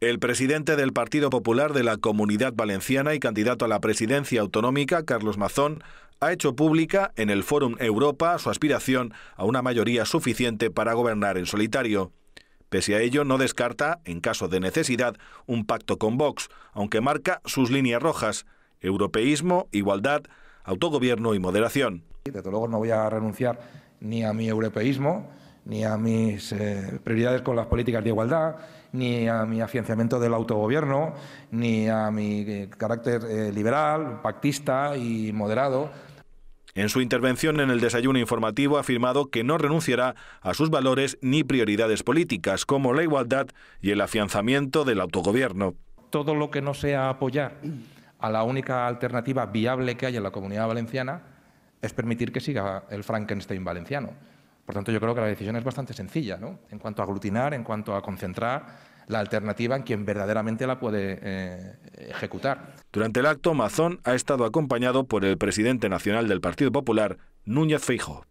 El presidente del Partido Popular de la Comunidad Valenciana y candidato a la presidencia autonómica, Carlos Mazón, ha hecho pública en el Fórum Europa su aspiración a una mayoría suficiente para gobernar en solitario. Pese a ello, no descarta, en caso de necesidad, un pacto con Vox, aunque marca sus líneas rojas, europeísmo, igualdad, autogobierno y moderación. Desde luego no voy a renunciar ni a mi europeísmo, ni a mis eh, prioridades con las políticas de igualdad, ni a mi afianzamiento del autogobierno, ni a mi eh, carácter eh, liberal, pactista y moderado. En su intervención en el desayuno informativo ha afirmado que no renunciará a sus valores ni prioridades políticas, como la igualdad y el afianzamiento del autogobierno. Todo lo que no sea apoyar a la única alternativa viable que hay en la comunidad valenciana es permitir que siga el Frankenstein valenciano. Por tanto, yo creo que la decisión es bastante sencilla, ¿no? En cuanto a aglutinar, en cuanto a concentrar la alternativa en quien verdaderamente la puede eh, ejecutar. Durante el acto, Mazón ha estado acompañado por el presidente nacional del Partido Popular, Núñez Feijo.